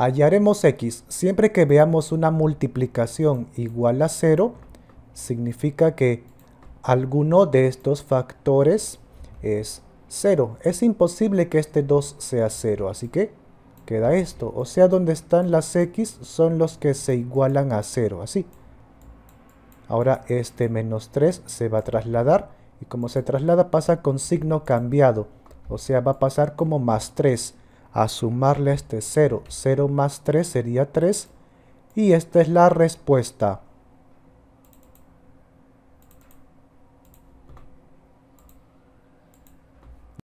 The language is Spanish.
Hallaremos x siempre que veamos una multiplicación igual a 0, significa que alguno de estos factores es 0. Es imposible que este 2 sea 0, así que queda esto. O sea, donde están las x son los que se igualan a 0, así. Ahora este menos 3 se va a trasladar y como se traslada pasa con signo cambiado, o sea, va a pasar como más 3 a sumarle este 0. 0 más 3 sería 3. Y esta es la respuesta.